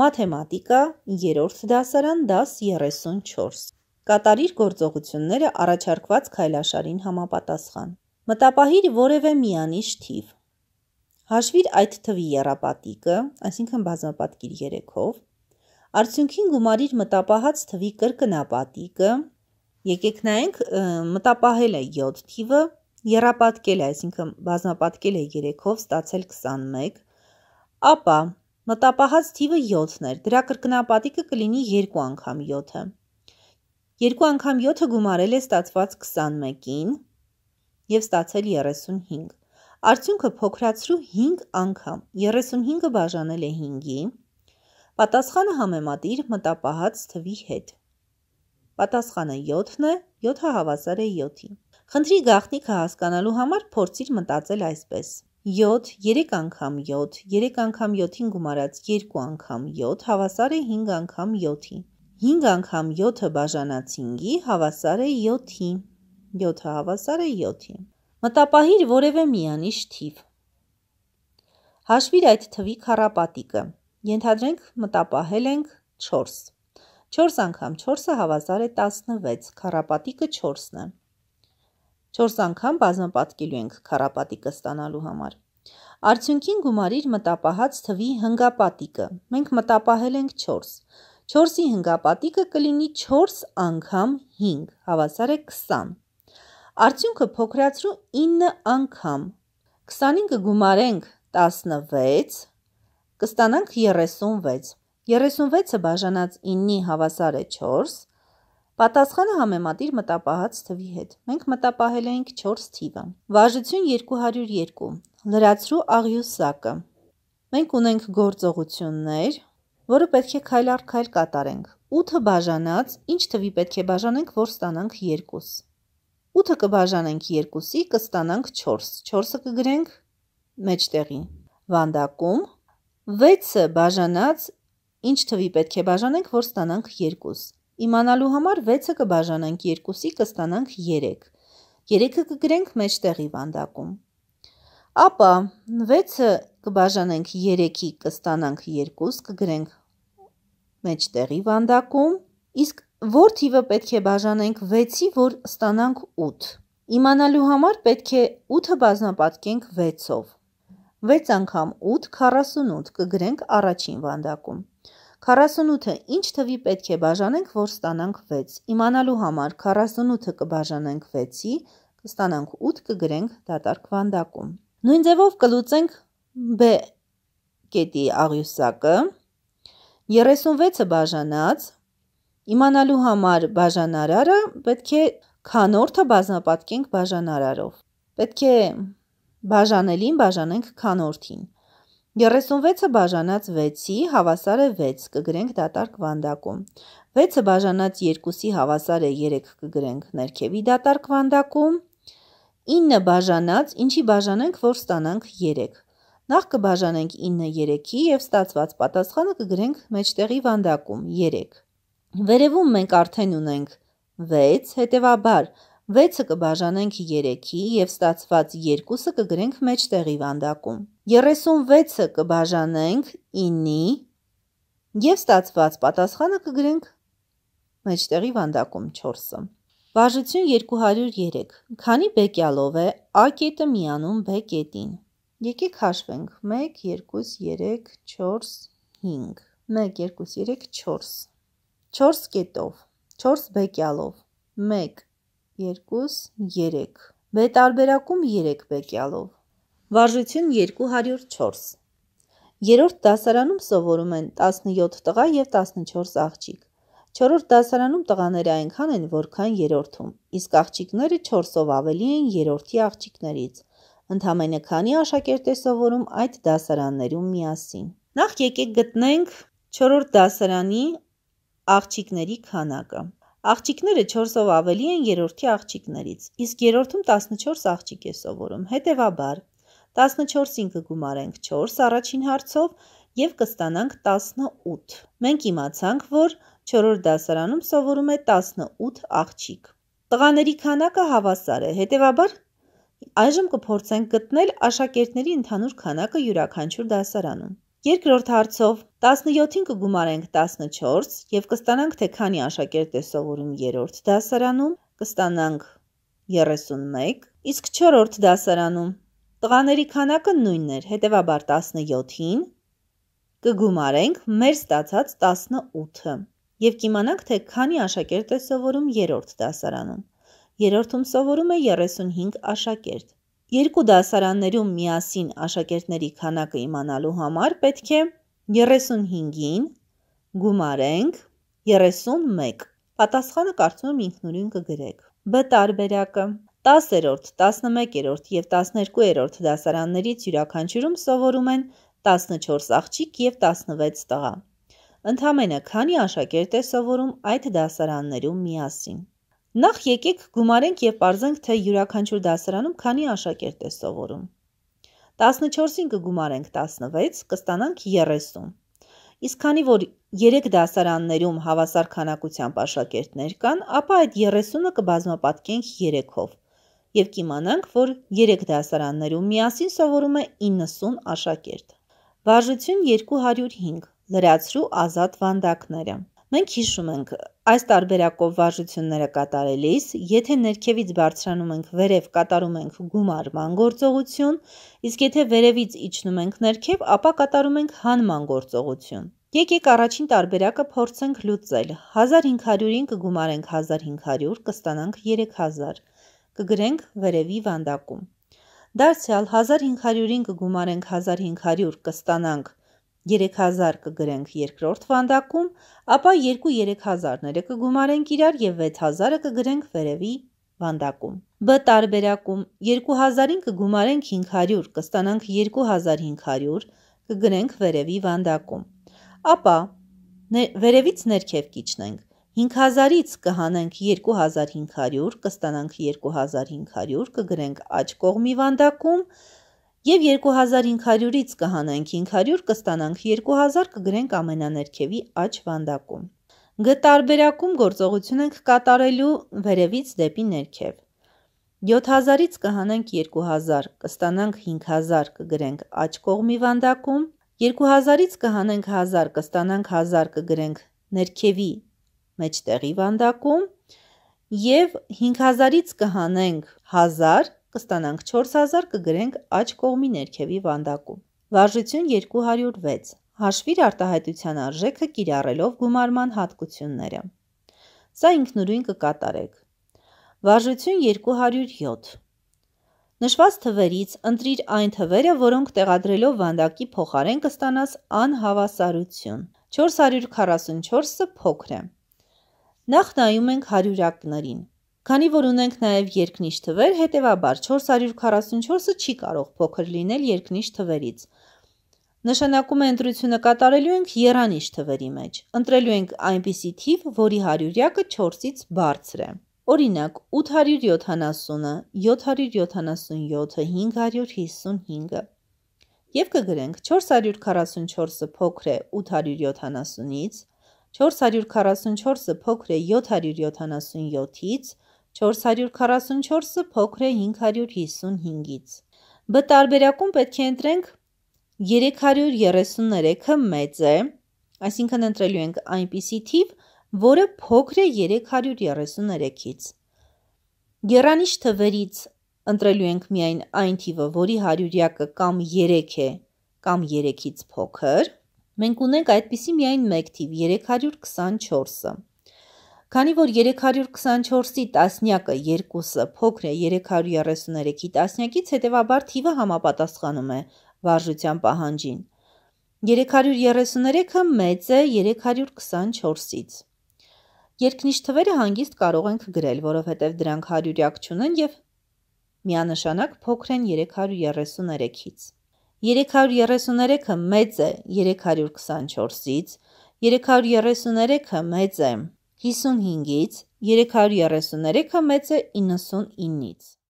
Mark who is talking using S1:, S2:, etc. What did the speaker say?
S1: Մաթեմատիկա, 3-րդ դասարան, դաս 34։ Կատարիր գործողությունները առաջարկված քայլաշարին համապատասխան։ Մտապահիր որևէ միանիշ թիվ։ Հաշվիր այդ թվի երապատիկը, այսինքն բազմապատկիր 3-ով։ Արդյունքին գումարիր մտապահած թվի կրկնապատիկը։ Եկեք նայենք, մտապահել է 7 թիվը, երապատկել է, այսինքն բազմապատկել է 3-ով, ստացել 21։ Ապա Մտապահած թիվը 7-ն էր, դրա կրկնապատիկը կլինի երկու անգամ 7-ը։ Երկու անգամ 7-ը գումարել է ստացված 21-ին և ստացել 35։ Արդյունքը փոքրացրու 5 անգամ, 35-ը բաժանել է 5-ի, պատասխանը համեմատիր մտապահած թվի հետ։ Պատասխանը 7-ն է, 7-ը հավասար է 7-ի։ Խնդրի գաղտնիքը հասկանալու համար փորձիր մտածել այսպես. 7, 3 անգամ 7, 3 անգամ 7-ին գումարած 2 անգամ 7 հավասար է 5 անգամ 7-ի։ 5 անգամ 7-ը բաժանած 5-ի հավասար է 7-ի։ 7-ը հավասար է 7-ի։ Մտապահիր որևէ միանիշ թիվ։ Հաշվիր այդ թվի քառապատիկը։ Ենթադրենք մտապահել ենք 4։ 4 անգամ 4-ը հավասար է 16, քառապատիկը 4-ն է։ 4 անգամ բազմապատկելու ենք քարապատիկը ստանալու համար։ Արդյունքին գումարիր մտապահած թվի հնգապատիկը։ Մենք մտապահել ենք 4։ 4-ի հնգապատիկը կլինի 4 անգամ 5, հավասար է 20։ Արդյունքը փոքրացրու 9 անգամ։ 25-ը գումարենք 16, կստանանք 36։ 36-ը բաժանած 9-ի հավասար է 4, Պատասխանը համեմատիր մտապահած թվի հետ։ Մենք մտապահել էինք 4 թիվը։ Վարժություն 202։ Լրացրու աղյուսակը։ Մենք ունենք գործողություններ, որը պետք է քայլ առ քայլ կատարենք։ 8-ը բաժանած, ինչ թվի պետք է բաժանենք, որ ստանանք 2։ 8-ը կբաժանենք 2-ի, կստանանք 4։ 4-ը կգրենք մեջտեղի վանդակում։ 6-ը բաժանած, ինչ թվի պետք է բաժանենք, որ ստանանք 2։ Իմանալու համար 6-ը կբաժանանք 2-ի, կստանանք 3։ 3-ը կգրենք մեջտեղի վանդակում։ Ապա 6-ը կբաժանենք 3-ի, կստանանք 2, կգրենք մեջտեղի վանդակում, իսկ որ թիվը պետք է բաժանենք 6-ի, որ ստանանք 8։ Իմանալու համար պետք է 8-ը բազմապատկենք 6-ով։ 6 անգամ 8 48 կգրենք առաջին վանդակում։ 48-ը ինչ թվի պետք է բաժանենք, որ ստանանք 6։ Իմանալու համար 48-ը կբաժանենք 6-ի, կստանանք 8 կգրենք դատարկ վանդակում։ Նույն ձևով կլուծենք B կետի աղյուսակը, 36-ը բաժանած, իմանալու համար բաժանարարը պետք է քանորդը բազմապատկենք բաժանարարով։ Պետք է բաժանելին բաժանենք քանորդին։ 36-ը բաժանած 6-ի հավասար է 6, կգրենք դատարկ վանդակում։ 6-ը բաժանած 2-ի հավասար է 3, կգրենք ներքևի դատարկ վանդակում։ 9 բաժանած, ինչի բաժանենք, որ ստանանք 3։ Նախ կբաժանենք 9 3-ի և ստացված պատասխանը կգրենք մեջտեղի վանդակում 3։ Վերևում մենք արդեն ունենք 6, հետևաբար 6 6-ը կբաժանենք 3-ի եւ ստացված 2-ը կգրենք մեջտեղի վանդակում։ 36-ը կբաժանենք 9-ի եւ ստացված պատասխանը կգրենք մեջտեղի վանդակում 4-ը։ Բաժություն 203։ Քանի բեկյալով է A կետը միանում B կետին։ Եկեք հաշվենք 1 2 3 4 5 1 2 3 4 4 կետով 4 բեկյալով 1 2, 3։ Բետարբերակում 3 բեկյալով։ Վարժություն 204։ Երորդ դասարանում սովորում են 17 տղա և 14 աղջիկ։ Չորորդ դասարանում տղաները այնքան են, որքան երորդում, իսկ աղջիկները 4-ով ավելի են երորդի աղջիկներից։ Ընդամենը քանի աշակերտ է սովորում այդ դասարաններում միասին։ Նախ եկեք գտնենք չորորդ դասարանի աղջիկների քանակը։ Աղջիկները 4-ով ավելի են երրորդի աղջիկներից, իսկ երրորդում 14 աղջիկ է սովորում։ Հետևաբար 14-ին կգումարենք 4 առաջին հարցով եւ կստանանք 18։ Մենք իմացանք, որ 4-րդ դասարանում սովորում է 18 աղջիկ։ Տղաների քանակը հավասար է, հետևաբար այժմ կփորձենք գտնել աշակերտների ընդհանուր քանակը յուրաքանչյուր դասարանում։ Երկրորդ հարցով 17-ին կգումարենք 14 եւ կստանանք թե քանի աշակերտ է սովորում 3-րդ դասարանում, կստանանք 31, իսկ 4-րդ դասարանում տղաների քանակը նույնն էր, հետեւաբար 17-ին կգումարենք մեր ստացած 18-ը եւ կիմանանք թե քանի աշակերտ է սովորում 3-րդ դասարանում։ 3-րդում սովորում է 35 աշակերտ։ Երկու դասարաններում միասին աշակերտների քանակը իմանալու համար պետք է 35-ին գումարենք 31։ Պատասխանը կարծում եմ ինքնուրույն կգրեք։ Բ տարբերակը 10-րդ, 11-րդ եւ 12-րդ դասարաններից յուրաքանչյուրում սովորում են 14 աղջիկ եւ 16 տղա։ Ընդամենը քանի աշակերտ է սովորում այդ դասարաններում միասին։ Նախ եկեք գումարենք եւ parzենք, թե յուրաքանչյուր դասարանում քանի աշակերտ է սովորում։ 14-ին կգումարենք 16, կստանանք 30։ Իսկ քանի որ 3 դասարաններում հավասար քանակությամբ աշակերտներ կան, ապա այդ 30-ը կբազմապատկենք 3-ով եւ կիմանանք, որ 3 դասարաններում միասին սովորում է 90 աշակերտ։ Վարժություն 205. լրացրու ազատ վանդակները։ 1 Մենք հիշում ենք, այս տարբերակով վարժությունները կատարելիս, եթե ներքևից բարձրանում ենք վերև կատարում ենք գումարման գործողություն, իսկ եթե վերևից իջնում ենք ներքև, ապա կատարում ենք հանման գործողություն։ Եկեք առաջին տարբերակը փորձենք լուծել։ 1500-ին կգումարենք 1500, կստանանք 3000։ Կգրենք վերևի վանդակում։ Դարձյալ 1500-ին կգումարենք 1500, կստանանք 3000 3000 կգրենք երկրորդ վանդակում, ապա 2-3000-ները կգումարենք իրար եւ 6000-ը կգրենք վերևի վանդակում։ Բ տարբերակում 2000-ին կգումարենք 500, կստանանք 2500, կգրենք վերևի վանդակում։ Ապա վերևից ներքև կիջնենք։ 5000-ից կհանենք 2500, կստանանք 2500, կգրենք աջ կողմի վանդակում, Եվ 2500-ից կհանանք 500, կստանանք 2000 կգրենք ամենաներքևի աջ վանդակում։ Գ տարբերակում գործողություն ենք կատարելու վերևից դեպի ներքև։ 7000-ից կհանանք 2000, կստանանք 5000 կգրենք աջ կողմի վանդակում, 2000-ից կհանենք 1000, կստանանք 1000 կգրենք ներքևի մեջտեղի վանդակում, և 5000-ից կհանենք 1000, կստանանք 4000 կգրենք աջ կողմի ներքևի վանդակում։ Վարժություն 206 հաշվիր արտահայտության արժեքը կիրառելով գումարման հատկությունները։ Սա ինքնուրույն կկատարեք։ Վարժություն 207։ Նշված թվերից ընտրիր այն թվերը, որոնք տեղադրելով վանդակի փոխարեն կստանաս անհավասարություն։ 444-ը փոքր է։ Նախ նայում ենք հարյուրակներին։ Քանի որ ունենք նաև երկնիշ թվեր, հետևաբար 444-ը չի կարող փոքր լինել երկնիշ թվերից։ Նշանակում է ընտրությունը կատարելու ենք երանիշ թվերի մեջ։ Ընտրելու ենք այնպիսի թիվ, որի հարյուրյակը 4-ից բարձր է։ Օրինակ 870-ը, 777-ը, 555-ը եւ կգրենք 444-ը փոքր է 870-ից, 444-ը փոքր է 777-ից, 444-ը փոքր է 555-ից։ Բ տարբերակում պետք է ընտրենք 333-ը մեծ է, այսինքն ընտրելու ենք այնպիսի թիվ, որը փոքր է 333-ից։ Գերանիշ թվերից ընտրելու ենք միայն այն թիվը, որի հարյուրյակը կամ 3 է, կամ 3-ից փոքր։ Մենք ունենք այդպիսի միայն մեկ թիվ 324-ը։ Քանի որ 324-ի տասնյակը 2-ը փոքր է 333-ի տասնյակից, հետևաբար թիվը համապատասխանում է վարժության պահանջին։ 333-ը մեծ է 324-ից։ Երկնիշ թվերը հանգիստ կարող ենք գրել, որովհետև դրանք հարյուրյակ չունեն և միանշանակ փոքր են 333-ից։ 333-ը մեծ է 324-ից, 333-ը մեծ է 324 55-ից, 333-ը մեծ է 99-ից։